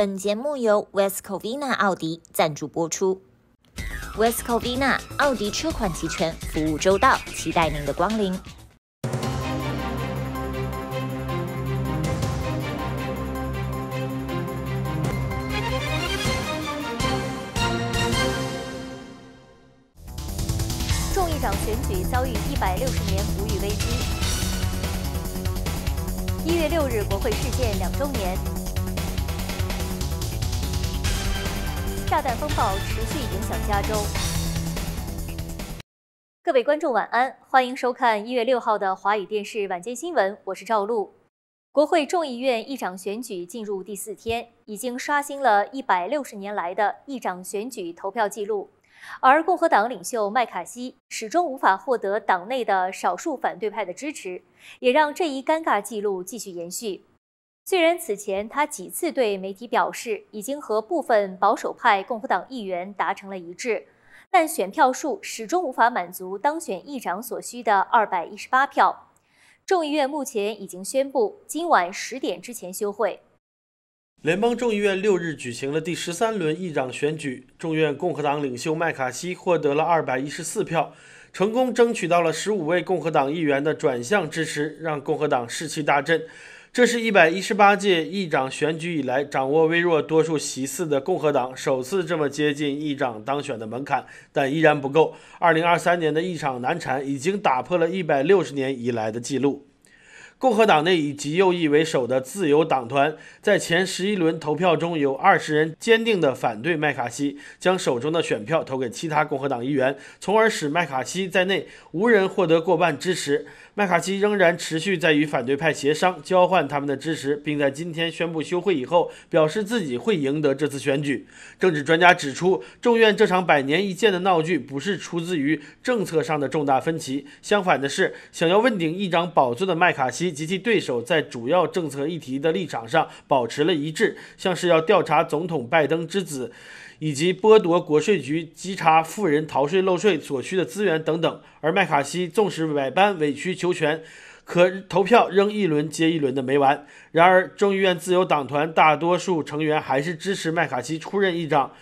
本节目由 Wesco Vina 奥迪赞助播出。Wesco Vina 奥迪车款齐全，服务周到，期待您的光临。众议长选举遭遇一百六十年不遇危机。一月六日，国会事件两周年。炸弹风暴持续影响加州。各位观众，晚安，欢迎收看一月六号的华语电视晚间新闻，我是赵露。国会众议院议长选举进入第四天，已经刷新了160年来的议长选举投票记录，而共和党领袖麦卡锡始终无法获得党内的少数反对派的支持，也让这一尴尬记录继续延续。虽然此前他几次对媒体表示已经和部分保守派共和党议员达成了一致，但选票数始终无法满足当选议长所需的二百一十八票。众议院目前已经宣布今晚十点之前休会。联邦众议院六日举行了第十三轮议长选举，众院共和党领袖麦卡锡获得了二百一十四票，成功争取到了十五位共和党议员的转向支持，让共和党士气大振。这是一百一十八届议长选举以来，掌握微弱多数席次的共和党首次这么接近议长当选的门槛，但依然不够。二零二三年的一场难产已经打破了一百六十年以来的记录。共和党内以极右翼为首的自由党团，在前十一轮投票中，有二十人坚定地反对麦卡锡，将手中的选票投给其他共和党议员，从而使麦卡锡在内无人获得过半支持。麦卡锡仍然持续在与反对派协商，交换他们的支持，并在今天宣布休会以后，表示自己会赢得这次选举。政治专家指出，众院这场百年一见的闹剧不是出自于政策上的重大分歧，相反的是，想要问鼎议长宝座的麦卡锡及其对手在主要政策议题的立场上保持了一致，像是要调查总统拜登之子。以及剥夺国税局稽查富人逃税漏税所需的资源等等，而麦卡锡纵使百般委曲求全，可投票仍一轮接一轮的没完。然而，众议院自由党团大多数成员还是支持麦卡锡出任议长。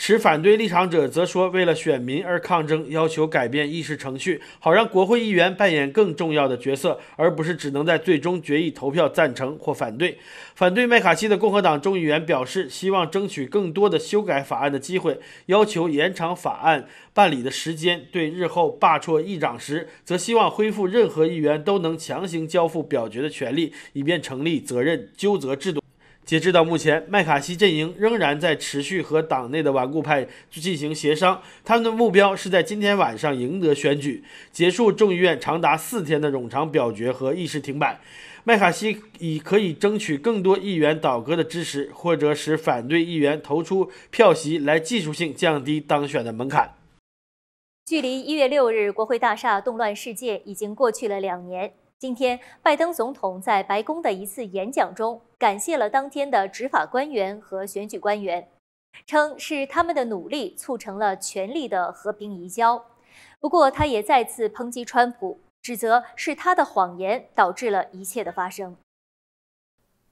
持反对立场者则说，为了选民而抗争，要求改变议事程序，好让国会议员扮演更重要的角色，而不是只能在最终决议投票赞成或反对。反对麦卡锡的共和党众议员表示，希望争取更多的修改法案的机会，要求延长法案办理的时间。对日后罢黜议长时，则希望恢复任何议员都能强行交付表决的权利，以便成立责任纠责制度。截至到目前，麦卡锡阵营仍然在持续和党内的顽固派进行协商。他们的目标是在今天晚上赢得选举，结束众议院长达四天的冗长表决和议事停摆。麦卡锡已可以争取更多议员倒戈的支持，或者使反对议员投出票席来技术性降低当选的门槛。距离一月六日国会大厦动乱事件已经过去了两年。今天，拜登总统在白宫的一次演讲中感谢了当天的执法官员和选举官员，称是他们的努力促成了权力的和平移交。不过，他也再次抨击川普，指责是他的谎言导致了一切的发生。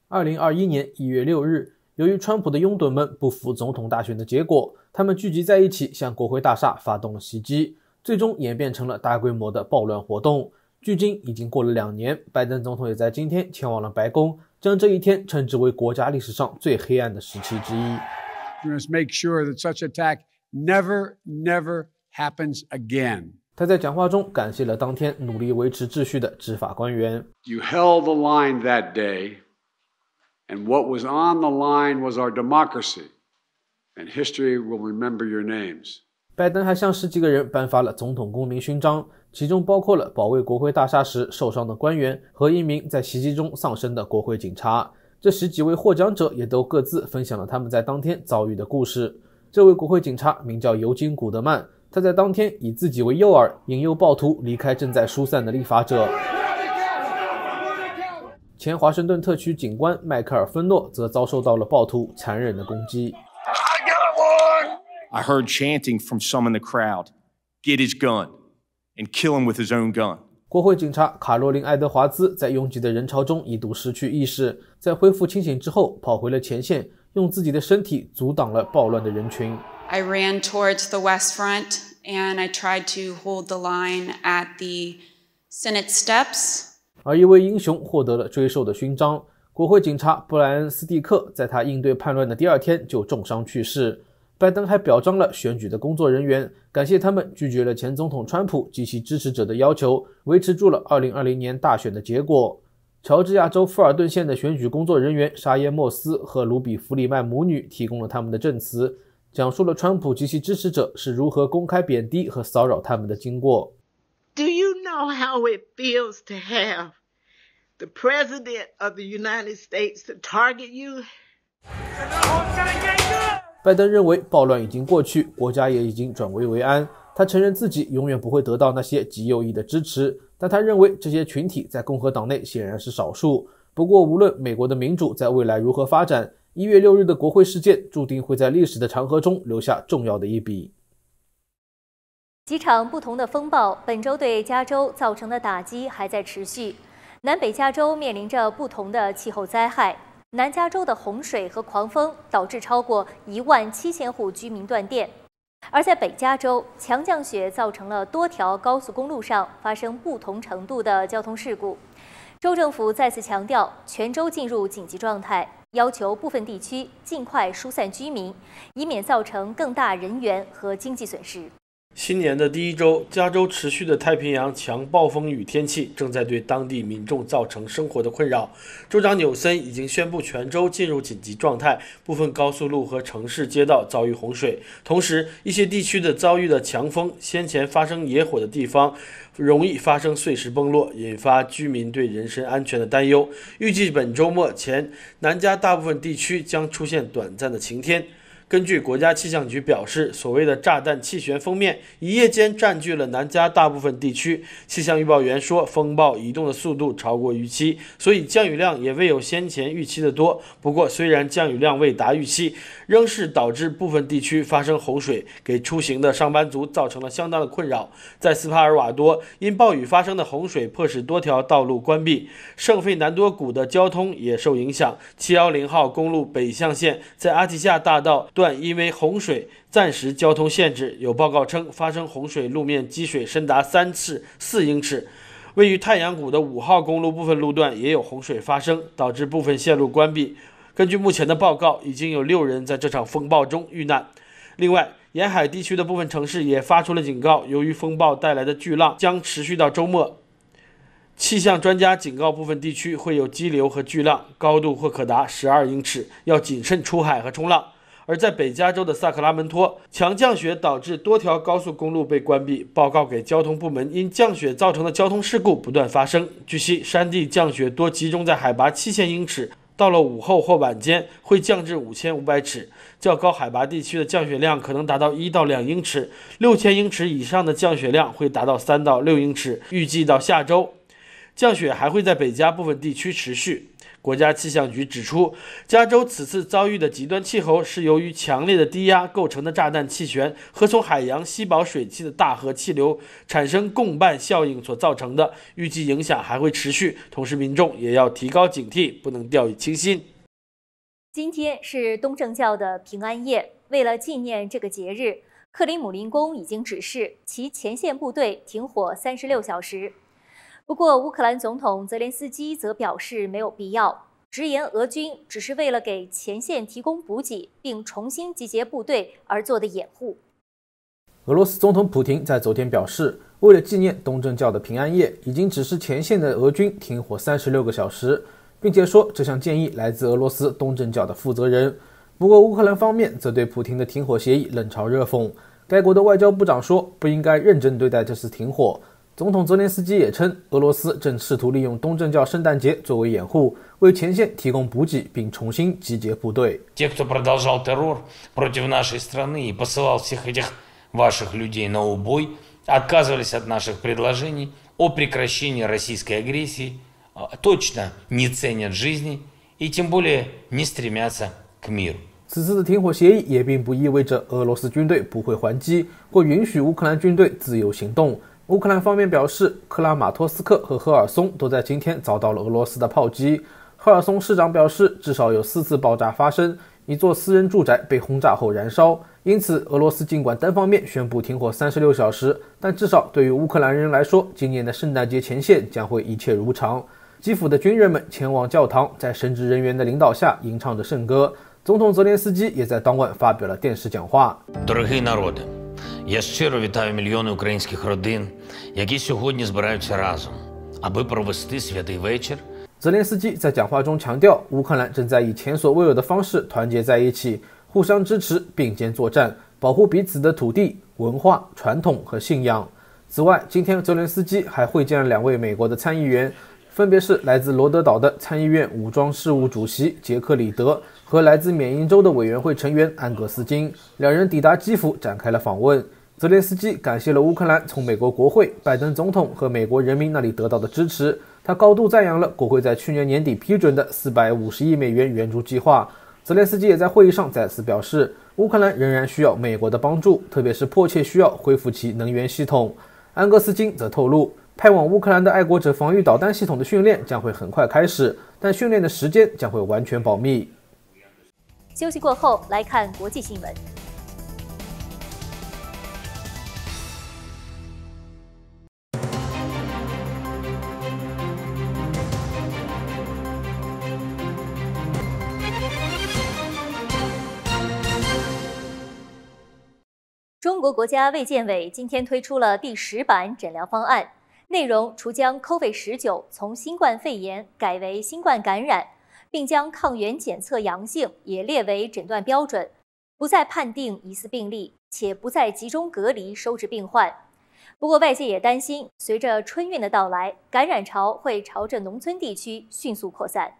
二零二一年一月六日，由于川普的拥趸们不服总统大选的结果，他们聚集在一起向国会大厦发动了袭击，最终演变成了大规模的暴乱活动。距今已经过了两年，拜登总统也在今天前往了白宫，将这一天称之为国家历史上最黑暗的时期之一。We must make sure that such attack never, never happens again. 他在讲话中感谢了当天努力维持秩序的执法官员。You held the line that day, and what was on the line was our democracy, and history will remember your names. 拜登还向十几个人颁发了总统公民勋章，其中包括了保卫国会大厦时受伤的官员和一名在袭击中丧生的国会警察。这十几位获奖者也都各自分享了他们在当天遭遇的故事。这位国会警察名叫尤金·古德曼，他在当天以自己为诱饵，引诱暴徒离开正在疏散的立法者。前华盛顿特区警官迈克尔·芬诺则遭受到了暴徒残忍的攻击。I heard chanting from some in the crowd. Get his gun and kill him with his own gun. 国会警察卡洛琳·爱德华兹在拥挤的人潮中一度失去意识，在恢复清醒之后跑回了前线，用自己的身体阻挡了暴乱的人群。I ran towards the west front and I tried to hold the line at the Senate steps. 而一位英雄获得了追授的勋章。国会警察布莱恩·斯蒂克在他应对叛乱的第二天就重伤去世。拜登还表彰了选举的工作人员，感谢他们拒绝了前总统川普及其支持者的要求，维持住了2020年大选的结果。乔治亚州富尔顿县的选举工作人员沙耶·莫斯和卢比·弗里曼母女提供了他们的证词，讲述了川普及其支持者是如何公开贬低和骚扰他们的经过。Do you know how it feels to have the president of the United States target you? 拜登认为暴乱已经过去，国家也已经转危为安。他承认自己永远不会得到那些极右翼的支持，但他认为这些群体在共和党内显然是少数。不过，无论美国的民主在未来如何发展，一月六日的国会事件注定会在历史的长河中留下重要的一笔。几场不同的风暴本周对加州造成的打击还在持续，南北加州面临着不同的气候灾害。南加州的洪水和狂风导致超过一万七千户居民断电，而在北加州，强降雪造成了多条高速公路上发生不同程度的交通事故。州政府再次强调，全州进入紧急状态，要求部分地区尽快疏散居民，以免造成更大人员和经济损失。新年的第一周，加州持续的太平洋强暴风雨天气正在对当地民众造成生活的困扰。州长纽森已经宣布全州进入紧急状态，部分高速路和城市街道遭遇洪水，同时一些地区的遭遇的强风，先前发生野火的地方容易发生碎石崩落，引发居民对人身安全的担忧。预计本周末前，南加大部分地区将出现短暂的晴天。根据国家气象局表示，所谓的炸弹气旋封面一夜间占据了南加大部分地区。气象预报员说，风暴移动的速度超过预期，所以降雨量也未有先前预期的多。不过，虽然降雨量未达预期，仍是导致部分地区发生洪水，给出行的上班族造成了相当的困扰。在斯帕尔瓦多，因暴雨发生的洪水迫使多条道路关闭，圣费南多谷的交通也受影响。710号公路北向线在阿提夏大道。段因为洪水暂时交通限制，有报告称发生洪水，路面积水深达三至四英尺。位于太阳谷的五号公路部分路段也有洪水发生，导致部分线路关闭。根据目前的报告，已经有六人在这场风暴中遇难。另外，沿海地区的部分城市也发出了警告，由于风暴带来的巨浪将持续到周末。气象专家警告，部分地区会有激流和巨浪，高度或可达十二英尺，要谨慎出海和冲浪。而在北加州的萨克拉门托，强降雪导致多条高速公路被关闭。报告给交通部门，因降雪造成的交通事故不断发生。据悉，山地降雪多集中在海拔七千英尺，到了午后或晚间会降至五千五百尺。较高海拔地区的降雪量可能达到一到两英尺，六千英尺以上的降雪量会达到三到六英尺。预计到下周，降雪还会在北加部分地区持续。国家气象局指出，加州此次遭遇的极端气候是由于强烈的低压构成的炸弹气旋和从海洋吸饱水汽的大河气流产生共伴效应所造成的。预计影响还会持续，同时民众也要提高警惕，不能掉以轻心。今天是东正教的平安夜，为了纪念这个节日，克里姆林宫已经指示其前线部队停火三十六小时。不过，乌克兰总统泽连斯基则表示没有必要，直言俄军只是为了给前线提供补给，并重新集结部队而做的掩护。俄罗斯总统普京在昨天表示，为了纪念东正教的平安夜，已经指示前线的俄军停火三十六个小时，并且说这项建议来自俄罗斯东正教的负责人。不过，乌克兰方面则对普京的停火协议冷嘲热讽，该国的外交部长说不应该认真对待这次停火。总统泽连斯基也称，俄罗斯正试图利用东正教圣诞节作为掩护，为前线提供补给，并重新集结部队。Те, кто продолжал террор против нашей страны и посылал всех этих ваших людей на убой, отказывались от наших предложений о прекращении российской агрессии, а, точно не ценят жизни и тем более не стремятся к миру. 此次的停火协议也并不意味着俄罗斯军队不会还击或允许乌克兰军队自由行动。乌克兰方面表示，克拉马托斯克和赫尔松都在今天遭到了俄罗斯的炮击。赫尔松市长表示，至少有四次爆炸发生，一座私人住宅被轰炸后燃烧。因此，俄罗斯尽管单方面宣布停火三十六小时，但至少对于乌克兰人来说，今年的圣诞节前线将会一切如常。基辅的军人们前往教堂，在神职人员的领导下吟唱着圣歌。总统泽连斯基也在当晚发表了电视讲话。泽连斯基在讲话中强调，乌克兰正在以前所未有的方式团结在一起，互相支持，并肩作战，保护彼此的土地、文化、传统和信仰。此外，今天泽连斯基还会见了两位美国的参议员，分别是来自罗德岛的参议院武装事务主席杰克·里德。和来自缅因州的委员会成员安格斯金，两人抵达基辅，展开了访问。泽连斯基感谢了乌克兰从美国国会、拜登总统和美国人民那里得到的支持。他高度赞扬了国会在去年年底批准的450亿美元援助计划。泽连斯基也在会议上再次表示，乌克兰仍然需要美国的帮助，特别是迫切需要恢复其能源系统。安格斯金则透露，派往乌克兰的爱国者防御导弹系统的训练将会很快开始，但训练的时间将会完全保密。休息过后来看国际新闻。中国国家卫健委今天推出了第十版诊疗方案，内容除将 COVID-19 从新冠肺炎改为新冠感染。并将抗原检测阳性也列为诊断标准，不再判定疑似病例，且不再集中隔离收治病患。不过，外界也担心，随着春运的到来，感染潮会朝着农村地区迅速扩散。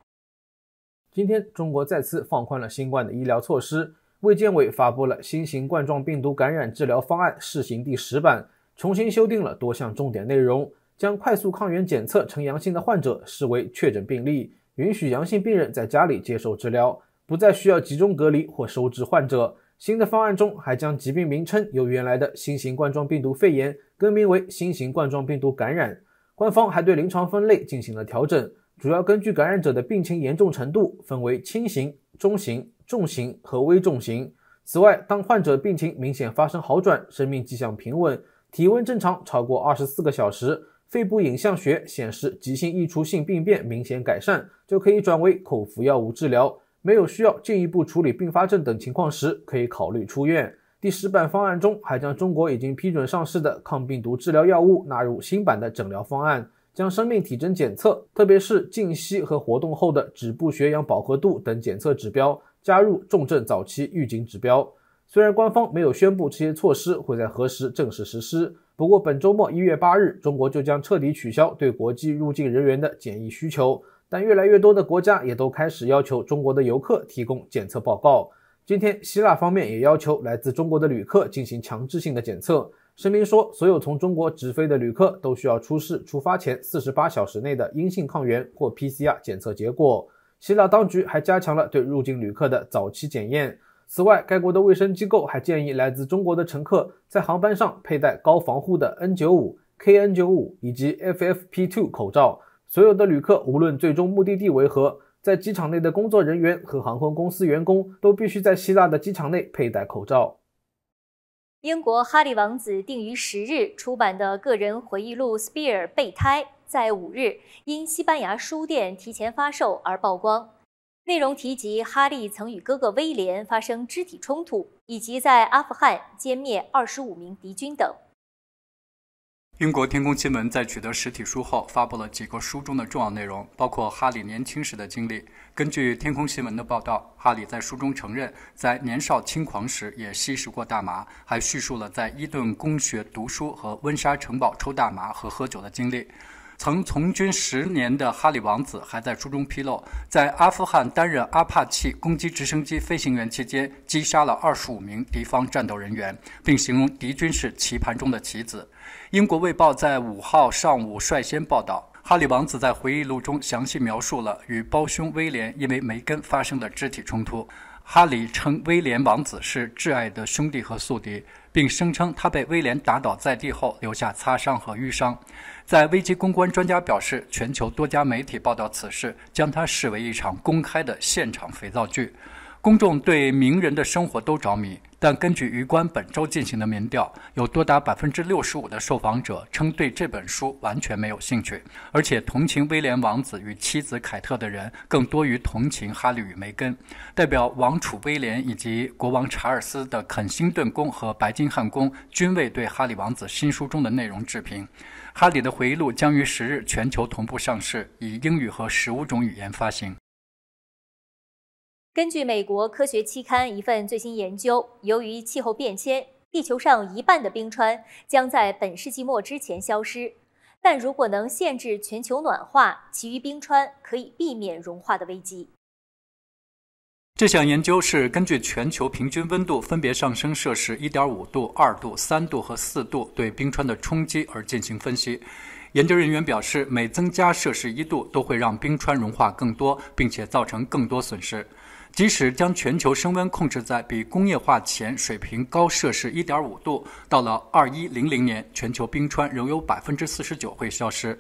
今天，中国再次放宽了新冠的医疗措施，卫健委发布了新型冠状病毒感染治疗方案试行第十版，重新修订了多项重点内容，将快速抗原检测呈阳性的患者视为确诊病例。允许阳性病人在家里接受治疗，不再需要集中隔离或收治患者。新的方案中还将疾病名称由原来的“新型冠状病毒肺炎”更名为“新型冠状病毒感染”。官方还对临床分类进行了调整，主要根据感染者的病情严重程度分为轻型、中型、重型和危重型。此外，当患者病情明显发生好转，生命迹象平稳，体温正常超过二十四个小时。肺部影像学显示急性溢出性病变明显改善，就可以转为口服药物治疗。没有需要进一步处理并发症等情况时，可以考虑出院。第十版方案中还将中国已经批准上市的抗病毒治疗药物纳入新版的诊疗方案，将生命体征检测，特别是静息和活动后的止部血氧饱和度等检测指标加入重症早期预警指标。虽然官方没有宣布这些措施会在何时正式实施，不过本周末一月八日，中国就将彻底取消对国际入境人员的检疫需求。但越来越多的国家也都开始要求中国的游客提供检测报告。今天，希腊方面也要求来自中国的旅客进行强制性的检测。声明说，所有从中国直飞的旅客都需要出示出发前四十八小时内的阴性抗原或 PCR 检测结果。希腊当局还加强了对入境旅客的早期检验。此外，该国的卫生机构还建议来自中国的乘客在航班上佩戴高防护的 N95、KN95 以及 FFP2 口罩。所有的旅客，无论最终目的地为何，在机场内的工作人员和航空公司员工都必须在希腊的机场内佩戴口罩。英国哈利王子定于十日出版的个人回忆录《Spear 备胎》在五日因西班牙书店提前发售而曝光。内容提及哈利曾与哥哥威廉发生肢体冲突，以及在阿富汗歼灭二十五名敌军等。英国天空新闻在取得实体书后，发布了几个书中的重要内容，包括哈利年轻时的经历。根据天空新闻的报道，哈利在书中承认，在年少轻狂时也吸食过大麻，还叙述了在伊顿公学读书和温莎城堡抽大麻和喝酒的经历。曾从军十年的哈里王子还在书中披露，在阿富汗担任阿帕奇攻击直升机飞行员期间，击杀了二十五名敌方战斗人员，并形容敌军是棋盘中的棋子。英国《卫报》在五号上午率先报道，哈里王子在回忆录中详细描述了与胞兄威廉因为梅根发生的肢体冲突。哈里称威廉王子是挚爱的兄弟和宿敌，并声称他被威廉打倒在地后留下擦伤和淤伤。在危机公关专家表示，全球多家媒体报道此事，将它视为一场公开的现场肥皂剧。公众对名人的生活都着迷，但根据于官本周进行的民调，有多达百分之六十五的受访者称对这本书完全没有兴趣，而且同情威廉王子与妻子凯特的人更多于同情哈利与梅根。代表王储威廉以及国王查尔斯的肯辛顿宫和白金汉宫均未对哈利王子新书中的内容置评。哈里的回忆录将于十日全球同步上市，以英语和十五种语言发行。根据美国科学期刊一份最新研究，由于气候变迁，地球上一半的冰川将在本世纪末之前消失。但如果能限制全球暖化，其余冰川可以避免融化的危机。这项研究是根据全球平均温度分别上升摄氏一点五度、二度、三度和四度对冰川的冲击而进行分析。研究人员表示，每增加摄氏一度，都会让冰川融化更多，并且造成更多损失。即使将全球升温控制在比工业化前水平高摄氏一点五度，到了二一零零年，全球冰川仍有百分之四十九会消失。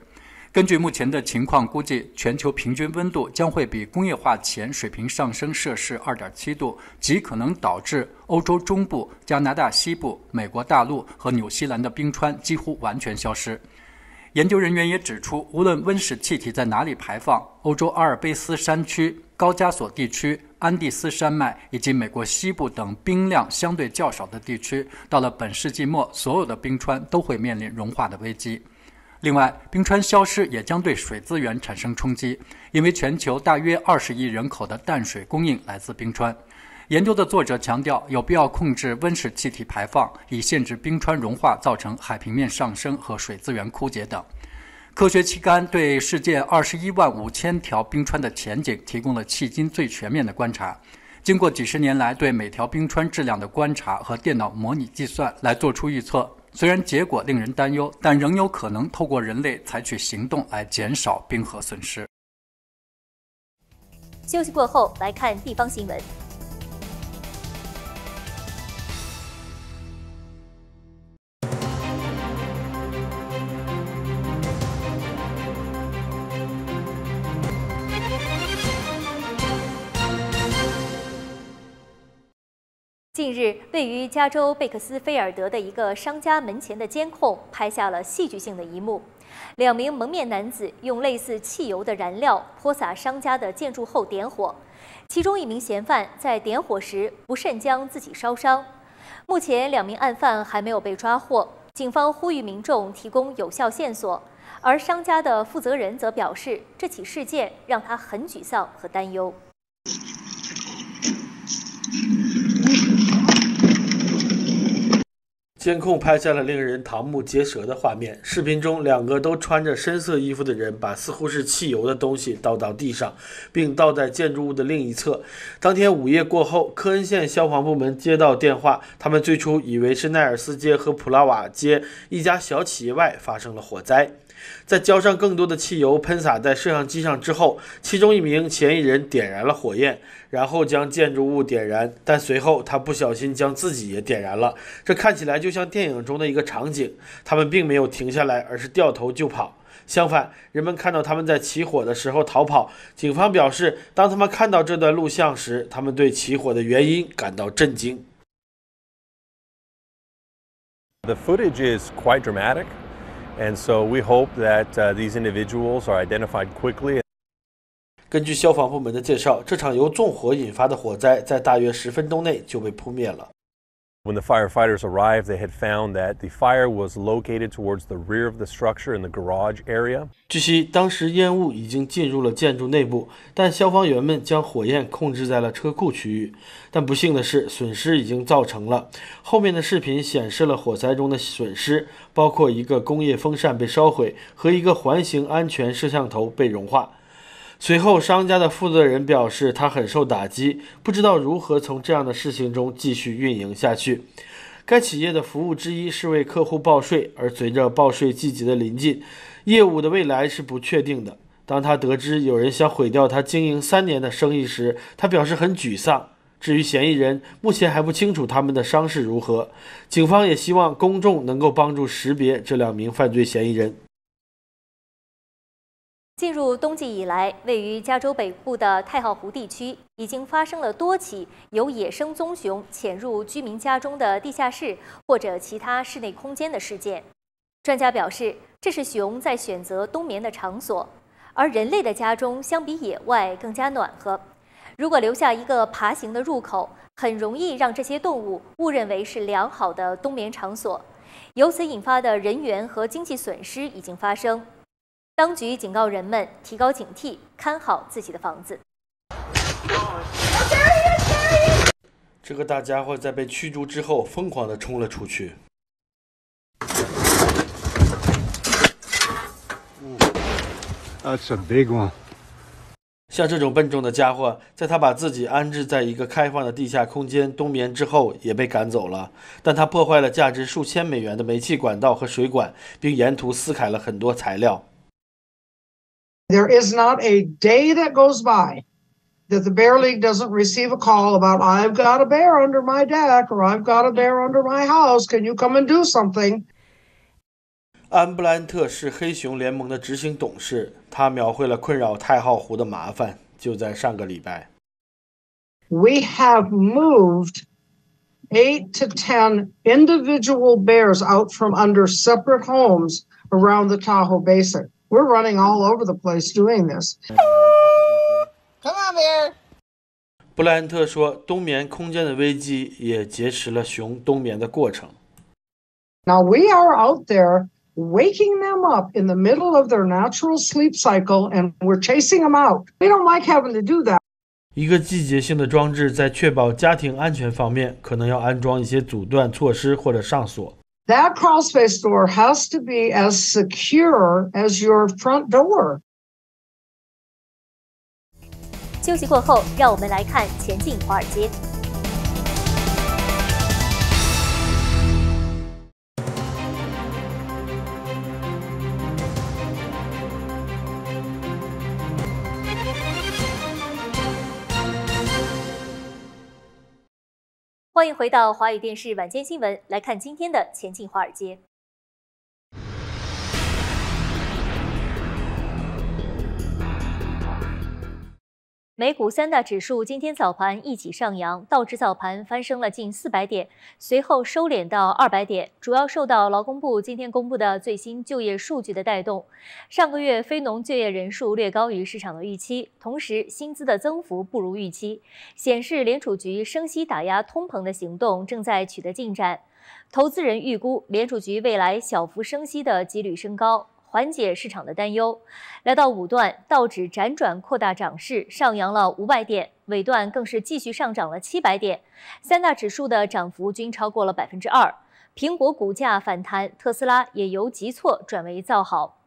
根据目前的情况，估计全球平均温度将会比工业化前水平上升摄氏2.7度，极可能导致欧洲中部、加拿大西部、美国大陆和纽西兰的冰川几乎完全消失。研究人员也指出，无论温室气体在哪里排放，欧洲阿尔卑斯山区、高加索地区、安第斯山脉以及美国西部等冰量相对较少的地区，到了本世纪末，所有的冰川都会面临融化的危机。另外，冰川消失也将对水资源产生冲击，因为全球大约二十亿人口的淡水供应来自冰川。研究的作者强调，有必要控制温室气体排放，以限制冰川融化造成海平面上升和水资源枯竭等。科学期刊对世界二十一万五千条冰川的前景提供了迄今最全面的观察。经过几十年来对每条冰川质量的观察和电脑模拟计算，来做出预测。虽然结果令人担忧，但仍有可能透过人类采取行动来减少冰河损失。休息过后来看地方新闻。近日，位于加州贝克斯菲尔德的一个商家门前的监控拍下了戏剧性的一幕：两名蒙面男子用类似汽油的燃料泼洒商家的建筑后点火，其中一名嫌犯在点火时不慎将自己烧伤。目前，两名案犯还没有被抓获，警方呼吁民众提供有效线索。而商家的负责人则表示，这起事件让他很沮丧和担忧。监控拍下了令人瞠目结舌的画面。视频中，两个都穿着深色衣服的人把似乎是汽油的东西倒到地上，并倒在建筑物的另一侧。当天午夜过后，科恩县消防部门接到电话，他们最初以为是奈尔斯街和普拉瓦街一家小企业外发生了火灾。在浇上更多的汽油喷洒在摄像机上之后，其中一名嫌疑人点燃了火焰，然后将建筑物点燃。但随后他不小心将自己也点燃了。这看起来就像电影中的一个场景。他们并没有停下来，而是掉头就跑。相反，人们看到他们在起火的时候逃跑。警方表示，当他们看到这段录像时，他们对起火的原因感到震惊。The footage is quite dramatic. and so we hope that these individuals are identified quickly 根据消防部门的介绍这场由纵火引发的火灾在大约十分钟内就被扑灭了 When the firefighters arrived, they had found that the fire was located towards the rear of the structure in the garage area. 据悉，当时烟雾已经进入了建筑内部，但消防员们将火焰控制在了车库区域。但不幸的是，损失已经造成了。后面的视频显示了火灾中的损失，包括一个工业风扇被烧毁和一个环形安全摄像头被融化。随后，商家的负责人表示，他很受打击，不知道如何从这样的事情中继续运营下去。该企业的服务之一是为客户报税，而随着报税季节的临近，业务的未来是不确定的。当他得知有人想毁掉他经营三年的生意时，他表示很沮丧。至于嫌疑人，目前还不清楚他们的伤势如何。警方也希望公众能够帮助识别这两名犯罪嫌疑人。进入冬季以来，位于加州北部的太浩湖地区已经发生了多起由野生棕熊潜入居民家中的地下室或者其他室内空间的事件。专家表示，这是熊在选择冬眠的场所，而人类的家中相比野外更加暖和。如果留下一个爬行的入口，很容易让这些动物误认为是良好的冬眠场所，由此引发的人员和经济损失已经发生。当局警告人们提高警惕，看好自己的房子。这个大家伙在被驱逐之后，疯狂地冲了出去。That's a big one。像这种笨重的家伙，在他把自己安置在一个开放的地下空间冬眠之后，也被赶走了。但他破坏了价值数千美元的煤气管道和水管，并沿途撕开了很多材料。There is not a day that goes by that the Bear League doesn't receive a call about, I've got a bear under my deck or I've got a bear under my house. Can you come and do something? 安布兰特是黑熊联盟的执行董事，他描绘了困扰太浩湖的麻烦。就在上个礼拜，We have moved eight to ten individual bears out from under separate homes around the Tahoe Basin. We're running all over the place doing this. Come on, Bear. we are out there waking them up in the middle of their natural sleep cycle, and we're chasing them out. We don't like having to do that. 一个季节性的装置在确保家庭安全方面，可能要安装一些阻断措施或者上锁。that crawlspace door has to be as secure as your front door. 休息过后，让我们来看前进华尔街。欢迎回到华语电视晚间新闻，来看今天的《前进华尔街》。美股三大指数今天早盘一起上扬，道指早盘翻升了近四百点，随后收敛到二百点，主要受到劳工部今天公布的最新就业数据的带动。上个月非农就业人数略高于市场的预期，同时薪资的增幅不如预期，显示联储局升息打压通膨的行动正在取得进展。投资人预估联储局未来小幅升息的几率升高。缓解市场的担忧。来到五段，道指辗转扩大涨势，上扬了五百点，尾段更是继续上涨了七百点，三大指数的涨幅均超过了百分之二。苹果股价反弹，特斯拉也由急挫转为造好。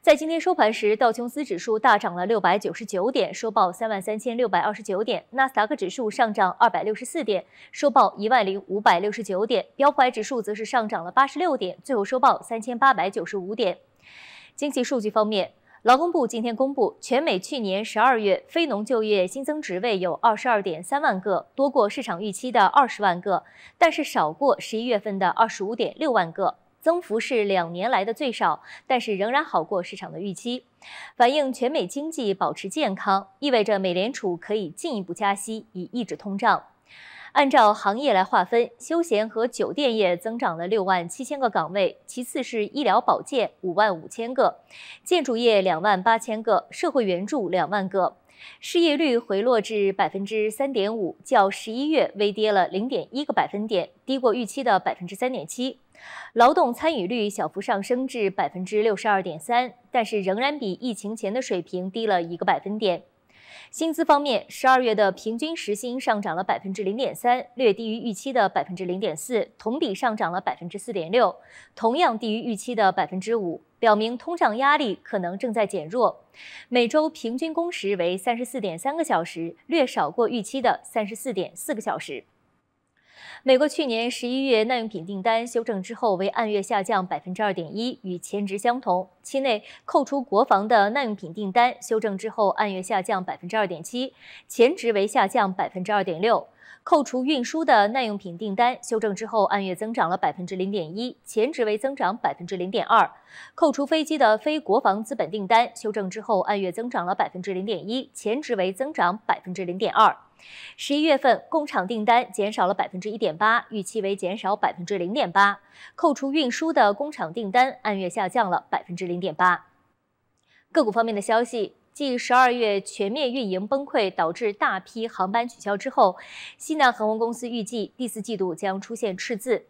在今天收盘时，道琼斯指数大涨了六百九十九点，收报三万三千六百二十九点；纳斯达克指数上涨二百六十四点，收报一万零五百六十九点；标普指数则是上涨了八十六点，最后收报三千八百九十五点。经济数据方面，劳工部今天公布，全美去年十二月非农就业新增职位有二十二点三万个，多过市场预期的二十万个，但是少过十一月份的二十五点六万个，增幅是两年来的最少，但是仍然好过市场的预期，反映全美经济保持健康，意味着美联储可以进一步加息以抑制通胀。按照行业来划分，休闲和酒店业增长了六万七千个岗位，其次是医疗保健五万五千个，建筑业两万八千个，社会援助两万个。失业率回落至百分之三点五，较十一月微跌了零点一个百分点，低过预期的百分之三点七。劳动参与率小幅上升至百分之六十二点三，但是仍然比疫情前的水平低了一个百分点。薪资方面，十二月的平均时薪上涨了百分之零点三，略低于预期的百分之零点四，同比上涨了百分之四点六，同样低于预期的百分之五，表明通胀压力可能正在减弱。每周平均工时为三十四点三个小时，略少过预期的三十四点四个小时。美国去年十一月耐用品订单修正之后为按月下降百分之二点一，与前值相同。期内扣除国防的耐用品订单修正之后按月下降百分之二点七，前值为下降百分之二点六。扣除运输的耐用品订单修正之后按月增长了百分之零点一，前值为增长百分之零点二。扣除飞机的非国防资本订单修正之后按月增长了百分之零点一，前值为增长百分之零点二。十一月份工厂订单减少了百分之一点八，预期为减少百分之零点八。扣除运输的工厂订单按月下降了百分之零点八。个股方面的消息，继十二月全面运营崩溃导致大批航班取消之后，西南航空公司预计第四季度将出现赤字。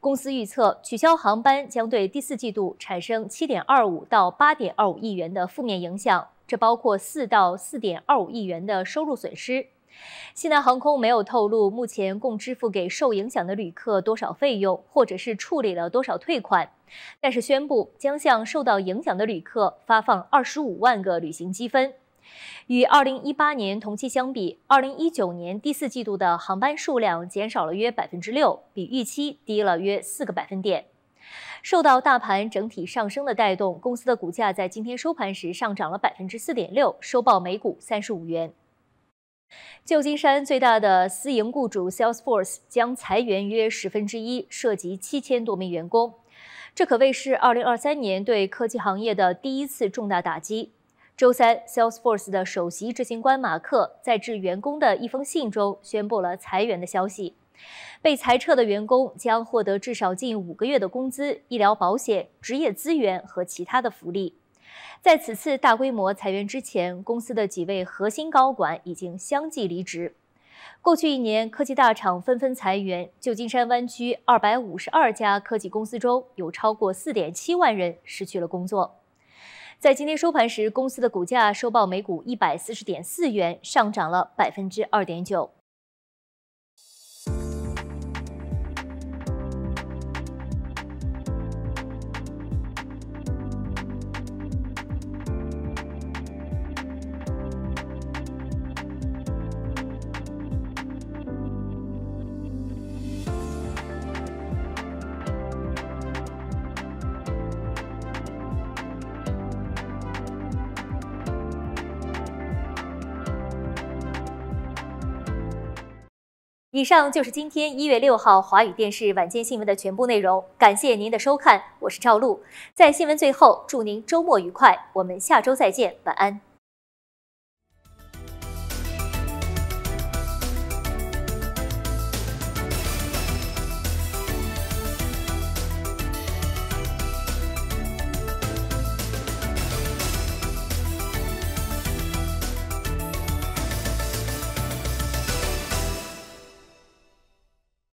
公司预测取消航班将对第四季度产生七点二五到八点二五亿元的负面影响，这包括四到四点二五亿元的收入损失。西南航空没有透露目前共支付给受影响的旅客多少费用，或者是处理了多少退款，但是宣布将向受到影响的旅客发放二十五万个旅行积分。与二零一八年同期相比，二零一九年第四季度的航班数量减少了约百分之六，比预期低了约四个百分点。受到大盘整体上升的带动，公司的股价在今天收盘时上涨了百分之四点六，收报每股三十五元。旧金山最大的私营雇主 Salesforce 将裁员约十分之一，涉及七千多名员工。这可谓是2023年对科技行业的第一次重大打击。周三，Salesforce 的首席执行官马克在致员工的一封信中宣布了裁员的消息。被裁撤的员工将获得至少近五个月的工资、医疗保险、职业资源和其他的福利。在此次大规模裁员之前，公司的几位核心高管已经相继离职。过去一年，科技大厂纷纷裁员。旧金山湾区252家科技公司中有超过4.7万人失去了工作。在今天收盘时，公司的股价收报每股140.4元，上涨了2.9%。以上就是今天一月六号华语电视晚间新闻的全部内容。感谢您的收看，我是赵璐。在新闻最后，祝您周末愉快，我们下周再见，晚安。